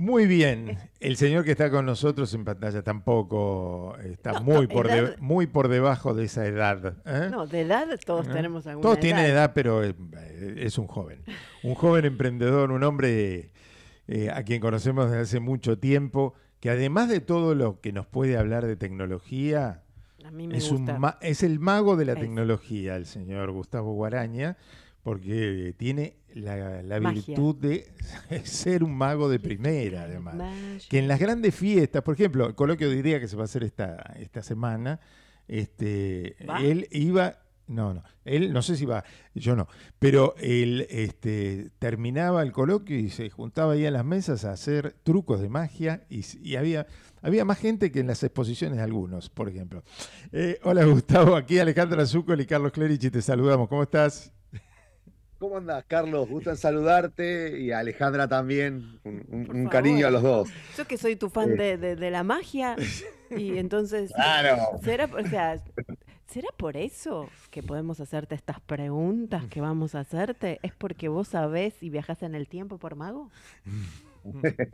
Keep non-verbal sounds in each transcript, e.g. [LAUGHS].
Muy bien. El señor que está con nosotros en pantalla tampoco está muy, por muy por debajo de esa edad. ¿eh? No, de edad todos ¿Eh? tenemos alguna Todos tienen edad, pero eh, es un joven. Un joven emprendedor, un hombre a quien conocemos desde hace mucho tiempo, que además de todo lo que nos puede hablar de tecnología, es, es el mago de la tecnología, el señor Gustavo Guaraña porque tiene la, virtud de [LAUGHS] ser un mago de primera, además. Que en las grandes fiestas, por ejemplo, el coloquio diría que se va a hacer esta, esta semana, este, él iba, no, no, él no sé si va, yo no, pero él este, terminaba el coloquio y se juntaba ahí a las mesas a hacer trucos de magia y, y había, había más gente que en las exposiciones de algunos, por ejemplo. Eh, hola [LAUGHS] Gustavo, aquí Alejandra Zúcol y Carlos Clerici, te saludamos, ¿cómo estás? ¿Cómo andas, Carlos? Gusto en saludarte y Alejandra también. Un, cariño a los dos. Yo que soy tu fan de, eh. la magia y [LAUGHS] entonces... Claro. ¿será, por eso que podemos hacerte estas preguntas que vamos a hacerte? ¿Es porque vos sabés y viajás en el tiempo por mago? [LAUGHS]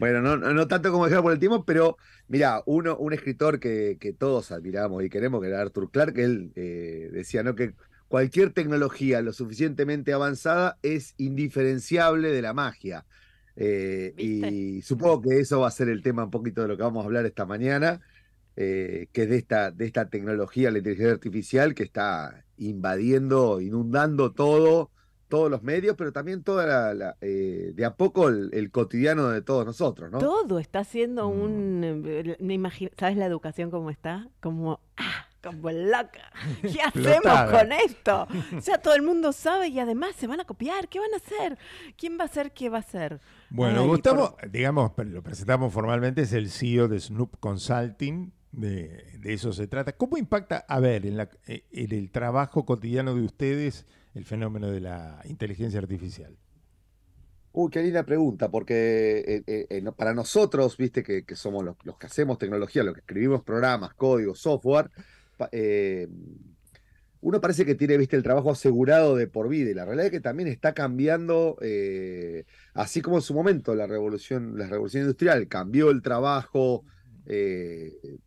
bueno, no, tanto como viajar por el tiempo, pero mira, un escritor que, todos admiramos y queremos, que era Arthur Clarke, él eh, decía, ¿no? Que cualquier tecnología lo suficientemente avanzada es indiferenciable de la magia. Eh, y supongo que eso va a ser el tema un poquito de lo que vamos a hablar esta mañana, eh, que es de esta, de esta tecnología, la inteligencia artificial, que está invadiendo, inundando todo, todos los medios, pero también toda la, eh, de a poco el, cotidiano de todos nosotros, ¿no? Todo está siendo mm. un un, ¿sabes la educación cómo está? Como, ah, [LAUGHS] ¿Qué hacemos con esto? O sea, todo el mundo sabe y además se van a copiar. ¿Qué van a hacer? ¿Quién va a hacer qué va a hacer? Bueno, Gustavo, digamos, lo presentamos formalmente, es el CEO de Snoop Consulting. De, eso se trata. ¿Cómo impacta, a ver, eh, en, el trabajo cotidiano de ustedes el fenómeno de la inteligencia artificial? Uy, qué linda pregunta, porque eh, eh, para nosotros, viste que, somos los, que hacemos tecnología, los que escribimos programas, códigos, software, eh, uno parece que tiene, viste, el trabajo asegurado de por vida, y la realidad es que también está cambiando, eh, así como en su momento la revolución, la revolución industrial cambió el trabajo, eh,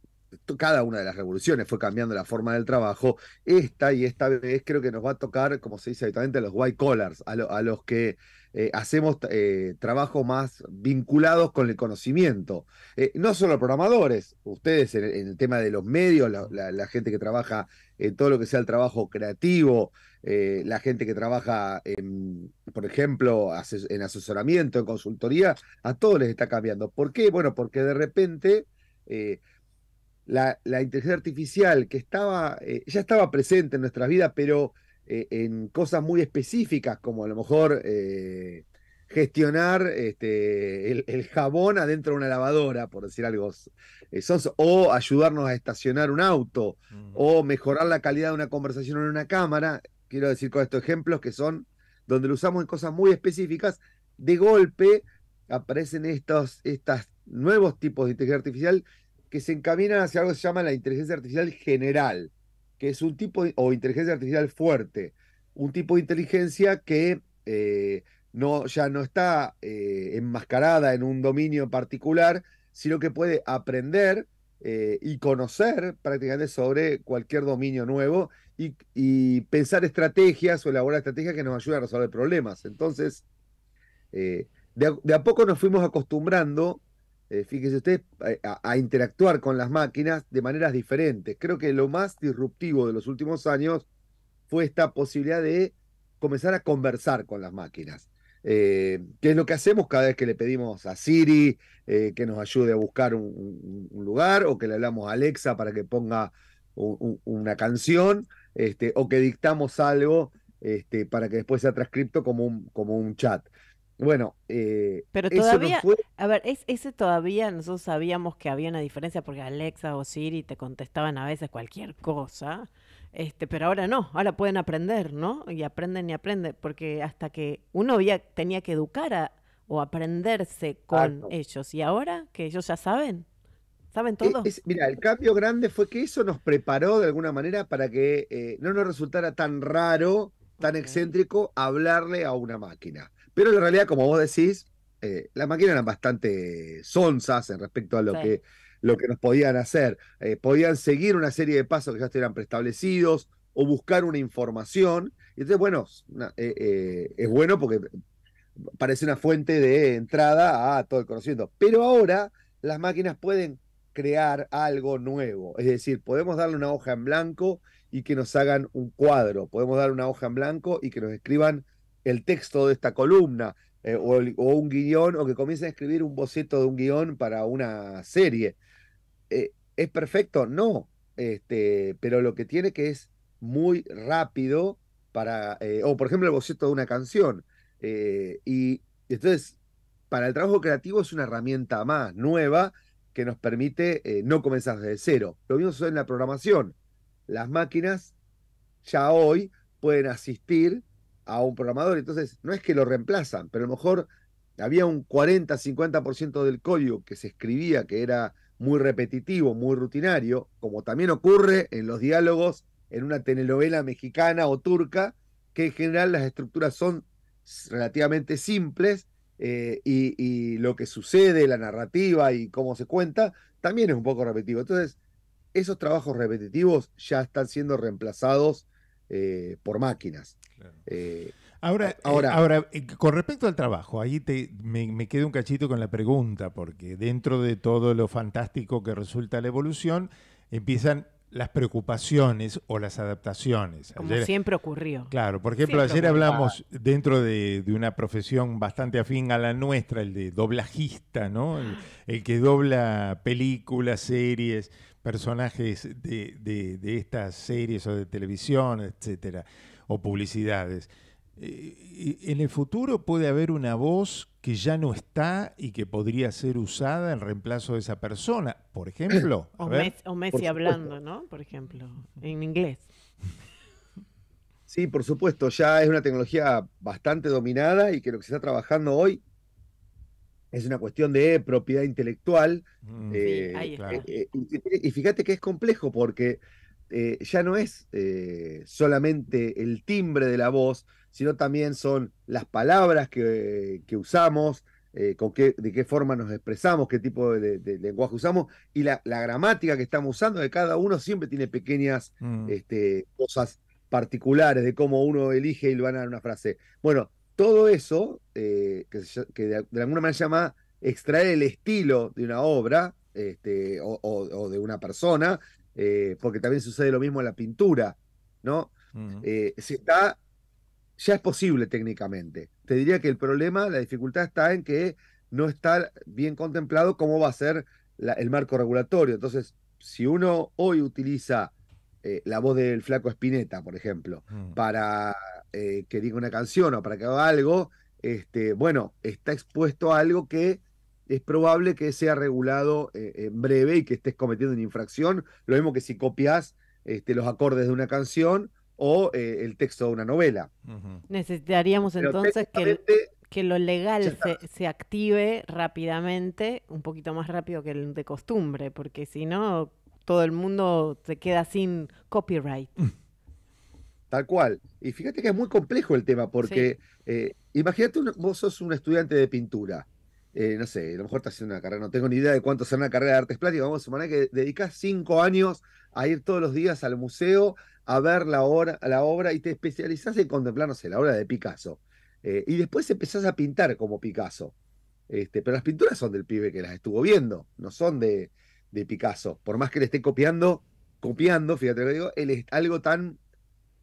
cada una de las revoluciones fue cambiando la forma del trabajo. Esta y esta vez creo que nos va a tocar, como se dice habitualmente, a los white collars, a, los que eh, hacemos eh, trabajo más vinculados con el conocimiento. Eh, no solo programadores, ustedes en, el tema de los medios, la, gente que trabaja en todo lo que sea el trabajo creativo, la gente que trabaja, en, por ejemplo, en asesoramiento, en consultoría, a todos les está cambiando. ¿Por qué? Bueno, porque de repente la, inteligencia artificial que estaba, eh, ya estaba presente en nuestra vida, pero eh, en cosas muy específicas, como a lo mejor eh, gestionar este, el, jabón adentro de una lavadora, por decir algo, o ayudarnos a estacionar un auto, mm. o mejorar la calidad de una conversación en una cámara. Quiero decir con estos ejemplos que son donde lo usamos en cosas muy específicas, de golpe aparecen estos, estos nuevos tipos de inteligencia artificial que se encaminan hacia algo que se llama la inteligencia artificial general, que es un tipo, o inteligencia artificial fuerte, un tipo de inteligencia que eh, no, ya no está eh, enmascarada en un dominio particular, sino que puede aprender eh, y conocer prácticamente sobre cualquier dominio nuevo y, pensar estrategias o elaborar estrategias que nos ayuden a resolver problemas. Entonces, de a poco nos fuimos acostumbrando eh, fíjese usted, a, interactuar con las máquinas de maneras diferentes. Creo que lo más disruptivo de los últimos años fue esta posibilidad de comenzar a conversar con las máquinas. Eh, que es lo que hacemos cada vez que le pedimos a Siri eh, que nos ayude a buscar un, lugar o que le hablamos a Alexa para que ponga una canción este, o que dictamos algo este, para que después sea transcripto como un, como un chat. Bueno, eh, pero todavía, a ver, ese todavía nosotros sabíamos que había una diferencia porque Alexa o Siri te contestaban a veces cualquier cosa, este, pero ahora no, ahora pueden aprender, ¿no? Y aprenden y aprenden, porque hasta que uno había, tenía que educar a, o aprenderse con ellos, y ahora que ellos ya saben, saben e, todo. mira, el cambio grande fue que eso nos preparó de alguna manera para que eh, no nos resultara tan raro, tan excéntrico hablarle a una máquina. Pero en realidad, como vos decís, eh, las máquinas eran bastante sonzas en respecto a lo, que, lo que nos podían hacer. Eh, podían seguir una serie de pasos que ya estuvieran preestablecidos o buscar una información. Y entonces, bueno, eh, es bueno porque parece una fuente de entrada a todo el conocimiento. Pero ahora las máquinas pueden crear algo nuevo. Es decir, podemos darle una hoja en blanco y que nos hagan un cuadro. Podemos darle una hoja en blanco y que nos escriban el texto de esta columna eh, o, un guión o que comiencen a escribir un boceto de un guión para una serie. Eh, ¿Es perfecto? No, este, pero lo que tiene que es muy rápido para, eh, o por ejemplo el boceto de una canción. y entonces, para el trabajo creativo es una herramienta más nueva que nos permite no comenzar desde cero. Lo mismo sucede en la programación. Las máquinas ya hoy pueden asistir a un programador. Entonces, no es que lo reemplazan, pero a lo mejor había un 40, 50% del código que se escribía que era muy repetitivo, muy rutinario, como también ocurre en los diálogos en una telenovela mexicana o turca, que en general las estructuras son relativamente simples eh, y, y, lo que sucede, la narrativa y cómo se cuenta, también es un poco repetitivo. Entonces, esos trabajos repetitivos ya están siendo reemplazados eh, por máquinas. Eh, ahora, eh, ahora, con respecto al trabajo, ahí te, me, me quedo un cachito con la pregunta, porque dentro de todo lo fantástico que resulta la evolución, empiezan las preocupaciones o las adaptaciones. Como siempre ocurrió. Claro, por ejemplo, ayer hablamos dentro de, una profesión bastante afín a la nuestra, el de doblajista, ¿no? el que dobla películas, series personajes de, de, de estas series o de televisión, etcétera, o publicidades. Eh, ¿En el futuro puede haber una voz que ya no está y que podría ser usada en reemplazo de esa persona? Por ejemplo. [CLEARS THROAT] o, Messi, o Messi hablando, ¿no? Por ejemplo, en inglés. Sí, por supuesto, ya es una tecnología bastante dominada y que lo que se está trabajando hoy es una cuestión de propiedad intelectual. Mm. Eh, eh, eh, y, fíjate que es complejo porque ya no es solamente el timbre de la voz, sino también son las palabras que, usamos, con qué, de qué forma nos expresamos, qué tipo de, lenguaje usamos, y la, gramática que estamos usando, de cada uno siempre tiene pequeñas mm. este, cosas particulares de cómo uno elige y lo van a dar una frase. Bueno, todo eso, eh, que, de, alguna manera se llama extraer el estilo de una obra este, o, de una persona, eh, porque también sucede lo mismo en la pintura, ¿no? Eh, está, ya es posible técnicamente. Te diría que el problema, la dificultad está en que no está bien contemplado cómo va a ser el marco regulatorio. Entonces, si uno hoy utiliza la voz del flaco Espineta, por ejemplo, mm. para eh, que diga una canción o para que haga algo, este, bueno, está expuesto a algo que es probable que sea regulado eh, en breve y que estés cometiendo una infracción, lo mismo que si copias este, los acordes de una canción o eh, el texto de una novela. Necesitaríamos entonces que, que, lo legal se, se, active rápidamente, un poquito más rápido que el de costumbre, porque si no, todo el mundo se queda sin copyright. [LAUGHS] Tal cual. Y fíjate que es muy complejo el tema, porque eh, imagínate, vos sos un estudiante de pintura. Eh, no sé, a lo mejor estás haciendo una carrera, no tengo ni idea de cuánto será una carrera de artes plásticas. Vamos a suponer que dedicas cinco años a ir todos los días al museo a ver la obra, la obra y te especializás en contemplar, no sé, la obra de Picasso. Eh, y después empezás a pintar como Picasso. Este, pero las pinturas son del pibe que las estuvo viendo, no son de, de Picasso. Por más que le esté copiando, copiando, fíjate lo digo, él es algo tan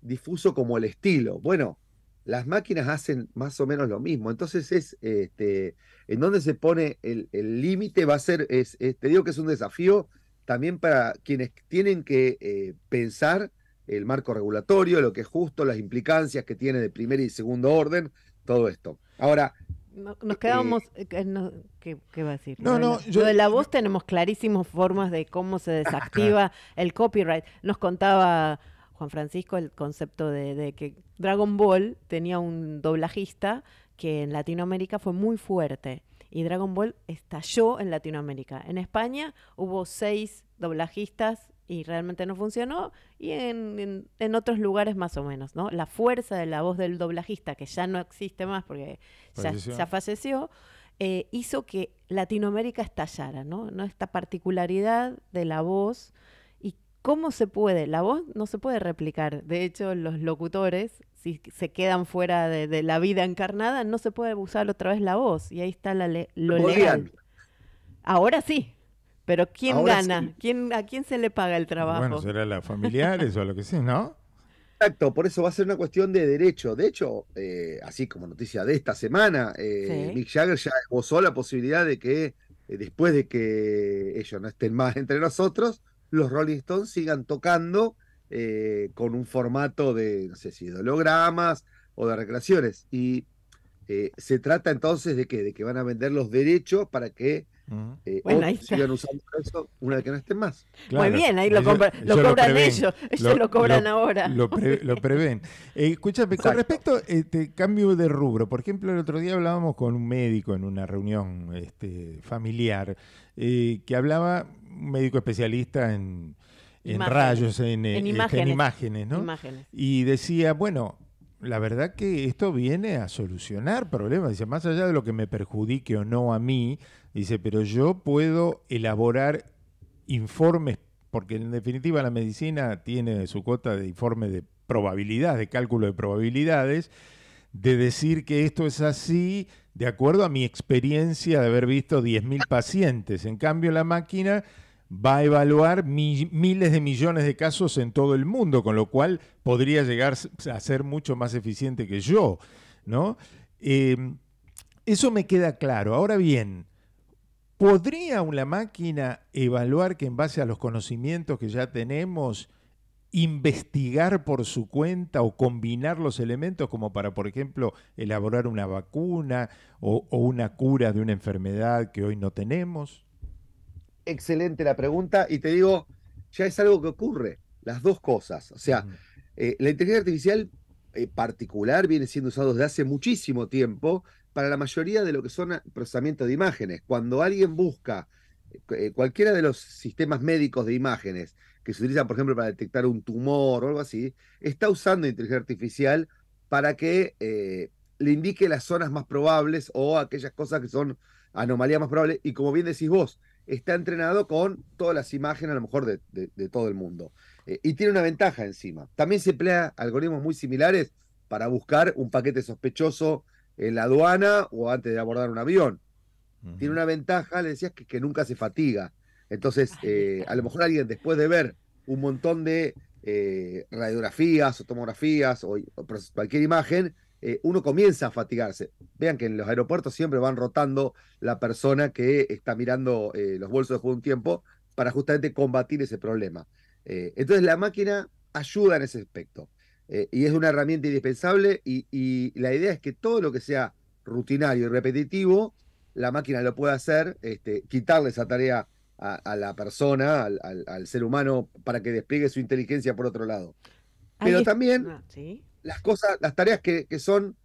difuso como el estilo. Bueno, las máquinas hacen más o menos lo mismo. Entonces es este, en donde se pone el límite va a ser, es, te digo que es un desafío también para quienes tienen que eh, pensar el marco regulatorio, lo que es justo, las implicancias que tiene de primer y segundo orden, todo esto. Ahora, nos quedamos eh, eh, ¿qué, va a decir? No, no, yo, de la voz tenemos clarísimas formas de cómo se desactiva el copyright. Nos contaba Juan Francisco el concepto de, que Dragon Ball tenía un doblajista que en Latinoamérica fue muy fuerte y Dragon Ball estalló en Latinoamérica. En España hubo seis doblajistas y realmente no funcionó, y en, otros lugares más o menos, ¿no? La fuerza de la voz del doblajista, que ya no existe más porque ya falleció, eh, hizo que Latinoamérica estallara, ¿no? Esta particularidad de la voz ¿Cómo se puede? La voz no se puede replicar. De hecho, los locutores, si se quedan fuera de, la vida encarnada, no se puede usar otra vez la voz. Y ahí está la lo legal. Ahora sí, pero ¿quién gana? ¿Quién, ¿A quién se le paga el trabajo? Bueno, será las familiares o lo que sea, ¿no? Exacto, por eso va a ser una cuestión de derecho. De hecho, eh, así como noticia de esta semana, eh, Mick Jagger ya esbozó la posibilidad de que eh, después de que ellos no estén más entre nosotros, los Rolling Stones sigan tocando eh, con un formato de, no sé si, de hologramas o de recreaciones. Y eh, se trata entonces de que, de que van a vender los derechos para que eh, sigan usando eso una vez que no estén más. Muy bien, ahí lo, cobran ellos, ellos lo, cobran ahora. Lo, prevén. [LAUGHS] con respecto este cambio de rubro, por ejemplo, el otro día hablábamos con un médico en una reunión este, familiar que hablaba médico especialista en, rayos, en, este, imágenes. ¿no? Y decía, bueno, la verdad que esto viene a solucionar problemas. Dice, más allá de lo que me perjudique o no a mí, dice, pero yo puedo elaborar informes, porque en definitiva la medicina tiene su cuota de informe de probabilidad, de cálculo de probabilidades, de decir que esto es así de acuerdo a mi experiencia de haber visto 10.000 pacientes. En cambio, la máquina va a evaluar miles de millones de casos en todo el mundo, con lo cual podría llegar a ser mucho más eficiente que yo, ¿no? Em, eso me queda claro. Ahora bien, ¿podría una máquina evaluar que en base a los conocimientos que ya tenemos, investigar por su cuenta o combinar los elementos como para, por ejemplo, elaborar una vacuna o una cura de una enfermedad que hoy no tenemos? excelente la pregunta y te digo, ya es algo que ocurre, las dos cosas. O sea, eh, la inteligencia artificial eh, particular viene siendo usada desde hace muchísimo tiempo para la mayoría de lo que son procesamientos de imágenes. Cuando alguien busca eh, cualquiera de los sistemas médicos de imágenes que se utilizan, por ejemplo, para detectar un tumor o algo así, está usando inteligencia artificial para que le indique las zonas más probables o aquellas cosas que son anomalías más probables. Y como bien decís vos, está entrenado con todas las imágenes, a lo mejor, de, todo el mundo. Eh, y tiene una ventaja encima. También se emplea algoritmos muy similares para buscar un paquete sospechoso en la aduana o antes de abordar un avión. Tiene una ventaja, le decías, que, que nunca se fatiga. Entonces, eh, a lo mejor alguien después de ver un montón de eh, radiografías o tomografías o cualquier imagen, eh, uno comienza a fatigarse. Vean que en los aeropuertos siempre van rotando la persona que está mirando eh, los bolsos después de un tiempo para justamente combatir ese problema. Eh, entonces la máquina ayuda en ese aspecto y es una herramienta indispensable y, la idea es que todo lo que sea rutinario y repetitivo, la máquina lo pueda hacer, este, quitarle esa tarea a, la persona, al, ser humano, para que despliegue su inteligencia por otro lado. Pero también, ah, las cosas, las tareas que, son,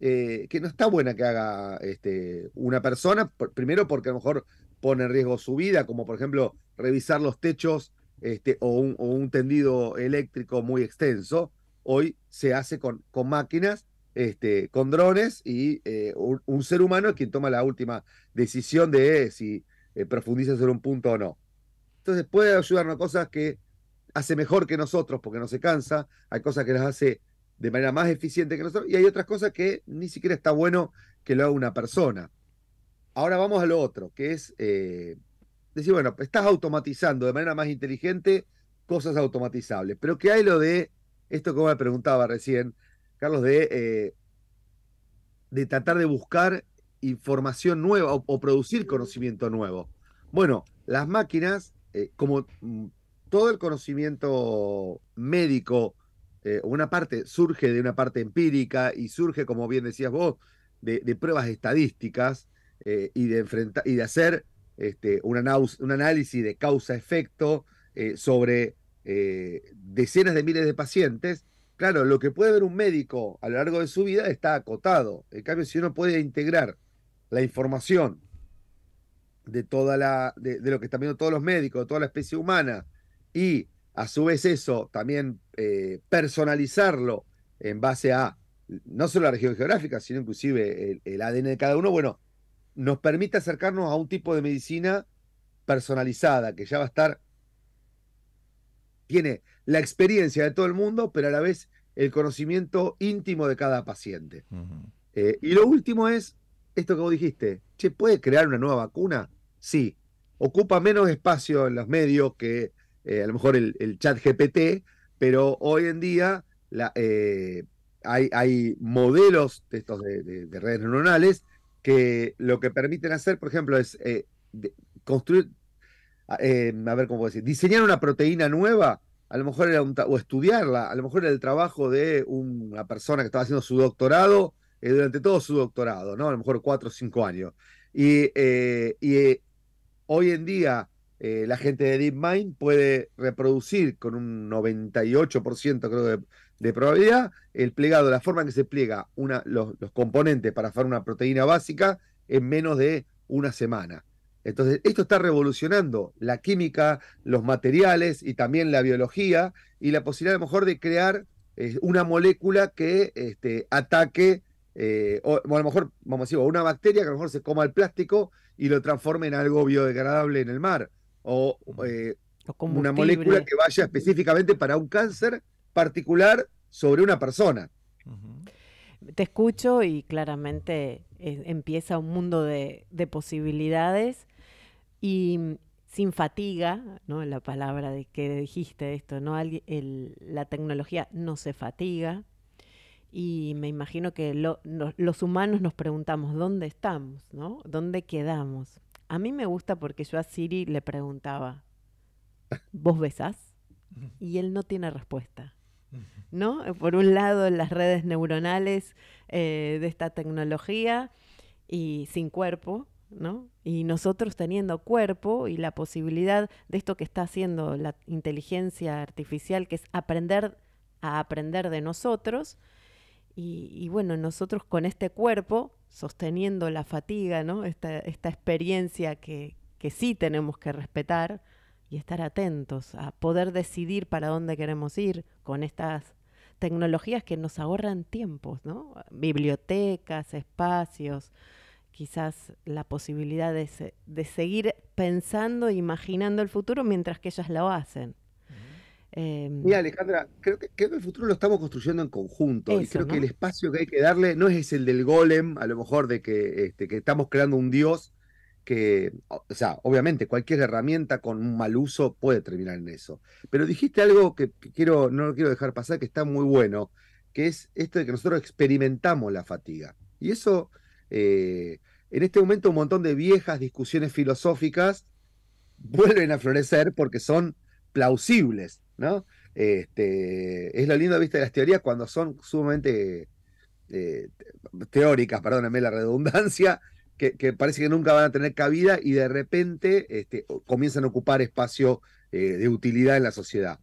eh, que no está buena que haga este, una persona, primero porque a lo mejor pone en riesgo su vida, como por ejemplo revisar los techos este, o, un, tendido eléctrico muy extenso, hoy se hace con, con máquinas, este, con drones y eh, un, ser humano es quien toma la última decisión de eh, si profundiza sobre un punto o no. Entonces puede ayudarnos a cosas que hace mejor que nosotros porque no se cansa, hay cosas que las hace de manera más eficiente que nosotros, y hay otras cosas que ni siquiera está bueno que lo haga una persona. Ahora vamos a lo otro, que es eh, decir, bueno, estás automatizando de manera más inteligente cosas automatizables, pero que hay lo de, esto como me preguntaba recién, Carlos, de, eh, de tratar de buscar información nueva o, producir conocimiento nuevo. Bueno, las máquinas, eh, como mm, todo el conocimiento médico, eh, una parte surge de una parte empírica y surge, como bien decías vos, de, pruebas estadísticas eh, y, de enfrentar, y de hacer este, un, análisis de causa-efecto eh, sobre decenas de miles de pacientes. Claro, lo que puede ver un médico a lo largo de su vida está acotado. En cambio, si uno puede integrar la información de toda la de, de lo que están viendo todos los médicos, de toda la especie humana y a su vez eso también eh, personalizarlo en base a no solo la región geográfica, sino inclusive el, ADN de cada uno, bueno, nos permite acercarnos a un tipo de medicina personalizada, que ya va a estar, tiene la experiencia de todo el mundo, pero a la vez el conocimiento íntimo de cada paciente. Eh, y lo último es esto que vos dijiste, che, ¿puede crear una nueva vacuna? Sí, ocupa menos espacio en los medios que eh, a lo mejor el chat GPT, pero hoy en día eh, hay, modelos de estos de, redes neuronales que lo que permiten hacer, por ejemplo, es eh, construir, ah, eh, a ver cómo decir, diseñar una proteína nueva, a lo mejor era o estudiarla, a lo mejor era el trabajo de una persona que estaba haciendo su doctorado durante todo su doctorado, ¿no? A lo mejor cuatro o cinco años. y hoy en día eh, la gente de DeepMind puede reproducir con un 98% creo de, probabilidad el plegado, la forma en que se pliega una, los, componentes para formar una proteína básica en menos de una semana. Entonces, esto está revolucionando la química, los materiales y también la biología y la posibilidad a lo mejor de crear eh, una molécula que este, ataque eh, o, o, a lo mejor, vamos a decir, una bacteria que a lo mejor se coma el plástico y lo transforme en algo biodegradable en el mar. Eh, o una molécula que vaya específicamente para un cáncer particular sobre una persona. Te escucho y claramente eh, empieza un mundo de, posibilidades y mm, sin fatiga, ¿no? la palabra de que dijiste esto, ¿no? la tecnología no se fatiga y me imagino que los humanos nos preguntamos dónde estamos, ¿no? ¿Dónde quedamos? A mí me gusta porque yo a Siri le preguntaba, ¿vos besás? Y él no tiene respuesta. ¿No? Por un lado, las redes neuronales eh, de esta tecnología y sin cuerpo, ¿no? Y nosotros teniendo cuerpo y la posibilidad de esto que está haciendo la inteligencia artificial, que es aprender a aprender de nosotros, y, bueno, nosotros con este cuerpo, sosteniendo la fatiga, ¿no? esta, esta experiencia que, que, sí tenemos que respetar y estar atentos a poder decidir para dónde queremos ir con estas tecnologías que nos ahorran tiempos, ¿no? bibliotecas, espacios, quizás la posibilidad de, de seguir pensando e imaginando el futuro mientras que ellas lo hacen. Em, Mira, Alejandra, creo que, el futuro lo estamos construyendo en conjunto. y creo que el espacio que hay que darle no es el del golem, a lo mejor de que, este, estamos creando un dios que, o sea, obviamente cualquier herramienta con un mal uso puede terminar en eso. Pero dijiste algo que quiero, no lo quiero dejar pasar, que está muy bueno, que es esto de que nosotros experimentamos la fatiga. Y eso, eh, en este momento, un montón de viejas discusiones filosóficas vuelven a florecer porque son plausibles este, es la linda vista de las teorías cuando son sumamente eh, teóricas, perdónenme la redundancia, [LAUGHS] que, parece que nunca van a tener cabida y de repente este, comienzan a ocupar espacio eh, de utilidad en la sociedad.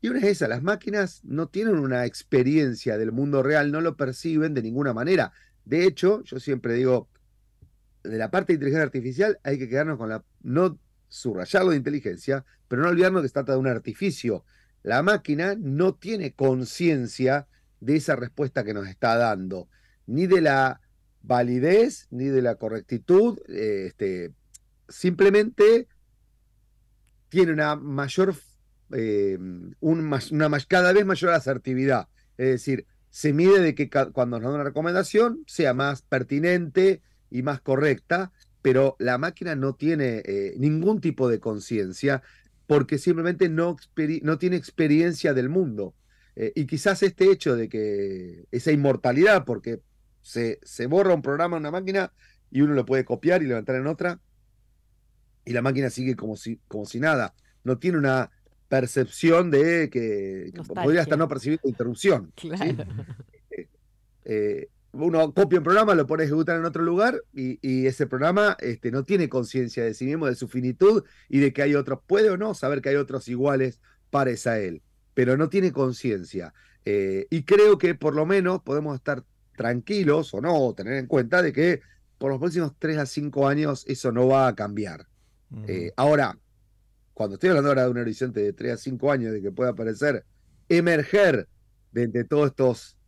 Y una es esa, las máquinas no tienen una experiencia del mundo real, no lo perciben de ninguna manera. De hecho, yo siempre digo, de la parte de inteligencia artificial hay que quedarnos con la, no subrayarlo de inteligencia, pero no olvidarnos que se trata de un artificio. La máquina no tiene conciencia de esa respuesta que nos está dando, ni de la validez, ni de la correctitud. Este, simplemente tiene una mayor, eh, cada vez mayor asertividad. Es decir, se mide de que cuando nos da una recomendación sea más pertinente y más correcta, pero la máquina no tiene eh, ningún tipo de conciencia porque simplemente no, tiene experiencia del mundo. Eh, y quizás este hecho de que esa inmortalidad, porque se, se borra un programa en una máquina y uno lo puede copiar y levantar en otra, y la máquina sigue como si, como si nada. No tiene una percepción de que, podría hasta no percibir la interrupción. Eh, eh, uno copia un programa, lo pone a ejecutar en otro lugar y, ese programa este, no tiene conciencia de sí mismo, de su finitud y de que hay otros, puede o no saber que hay otros iguales pares a él, pero no tiene conciencia. Eh, y creo que por lo menos podemos estar tranquilos o no, tener en cuenta de que por los próximos 3 a 5 años eso no va a cambiar. Eh, ahora, cuando estoy hablando ahora de un horizonte de 3 a 5 años, de que pueda aparecer, emerger de entre todos estos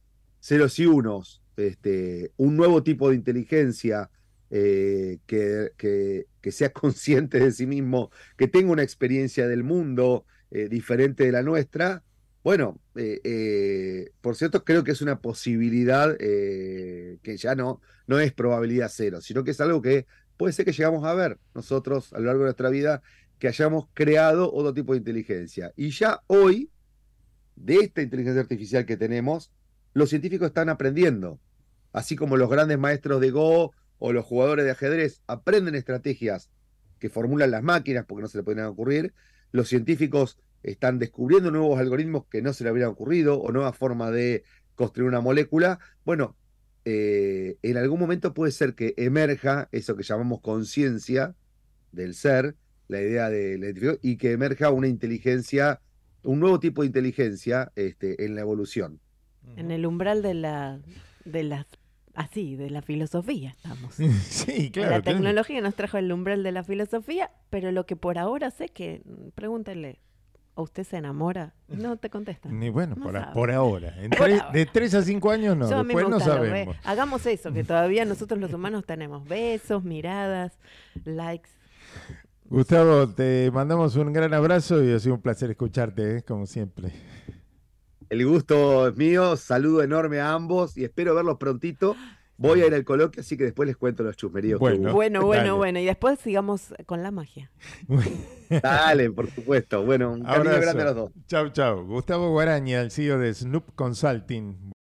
ceros y unos, este, un nuevo tipo de inteligencia eh, que, que, sea [LAUGHS] consciente de sí mismo, que tenga una experiencia del mundo eh, diferente de la nuestra, bueno, eh, por cierto, creo que es una posibilidad que ya no, no es probabilidad cero, sino que es algo que puede ser que llegamos a ver nosotros a lo largo de nuestra vida, que hayamos creado otro tipo de inteligencia. Y ya hoy, de esta inteligencia artificial que tenemos, los científicos están aprendiendo así como los grandes maestros de Go o los jugadores de ajedrez aprenden estrategias que formulan las máquinas porque no se le pueden ocurrir, los científicos están descubriendo nuevos algoritmos que no se le habrían ocurrido o nuevas formas de construir una molécula. Bueno, eh, en algún momento puede ser que emerja eso que llamamos conciencia del ser, la idea de la y que emerja una inteligencia, un nuevo tipo de inteligencia este, en la evolución. En el umbral de la de las así, de la filosofía estamos. [LAUGHS] sí, claro. La tecnología nos trajo el umbral de la filosofía, pero lo que por ahora sé que, mm, pregúntenle, ¿o usted se enamora? No te contesta. Ni bueno, por, [LAUGHS] ahora. De tres, De a cinco años no, después no sabemos. Hagamos eso, que todavía [LAUGHS] nosotros los humanos tenemos besos, miradas, likes. Gustavo, te mandamos un gran abrazo y ha sido un placer escucharte, ¿eh? como siempre. El gusto es mío, saludo enorme a ambos y espero verlos prontito. Voy a ir al coloquio, así que después les cuento los chusmeríos. Bueno, bueno, bueno, Y después sigamos con la magia. dale, por supuesto. Bueno, un abrazo grande a los dos. Chau, chau. Gustavo Guaraña, el CEO de Snoop Consulting.